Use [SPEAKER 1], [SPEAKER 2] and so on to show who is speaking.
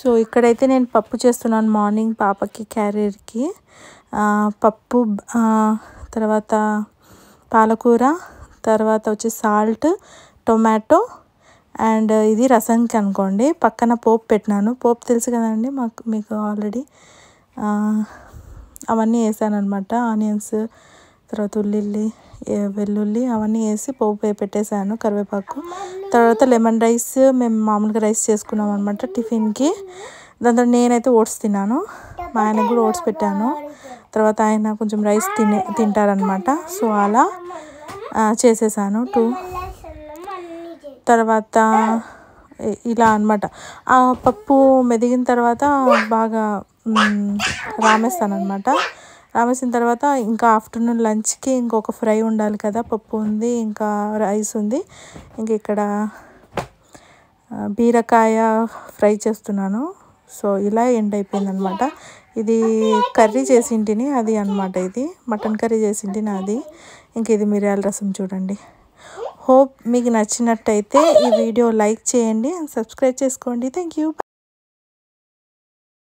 [SPEAKER 1] so ఇక్కడైతే నేను పప్పు చేస్తున్నాను మార్నింగ్ పాపకి క్యారియర్కి పప్పు తర్వాత పాలకూర తర్వాత వచ్చి సాల్ట్ టొమాటో అండ్ ఇది రసంకి అనుకోండి పక్కన పోపు పెట్టినాను పోపు తెలుసు కదండి మాకు మీకు ఆల్రెడీ అవన్నీ వేసాను అనమాట ఆనియన్స్ తర్వాత ఉల్లి వెల్లుల్లి అవన్నీ వేసి పోపు పెట్టేశాను కరివేపాకు తర్వాత లెమన్ రైస్ మేము మామూలుగా రైస్ చేసుకున్నాం అనమాట టిఫిన్కి దాంతో నేనైతే ఓట్స్ తిన్నాను మా ఆయనకు కూడా ఓట్స్ పెట్టాను తర్వాత ఆయన కొంచెం రైస్ తినే తింటారనమాట సో అలా చేసేసాను టూ తర్వాత ఇలా అనమాట ఆ పప్పు మెదిగిన తర్వాత బాగా రామేస్తాను అనమాట రామేసిన తర్వాత ఇంకా ఆఫ్టర్నూన్ లంచ్కి ఇంకొక ఫ్రై ఉండాలి కదా పప్పు ఉంది ఇంకా రైస్ ఉంది ఇంక ఇక్కడ బీరకాయ ఫ్రై చేస్తున్నాను సో ఇలా ఎండ్ అయిపోయింది అనమాట ఇది కర్రీ చేసింటిని అది అనమాట ఇది మటన్ కర్రీ చేసింటిని అది ఇంక ఇది మిరియాల రసం చూడండి హోప్ మీకు నచ్చినట్టయితే ఈ వీడియో లైక్ చేయండి అండ్ సబ్స్క్రైబ్ చేసుకోండి థ్యాంక్ యూ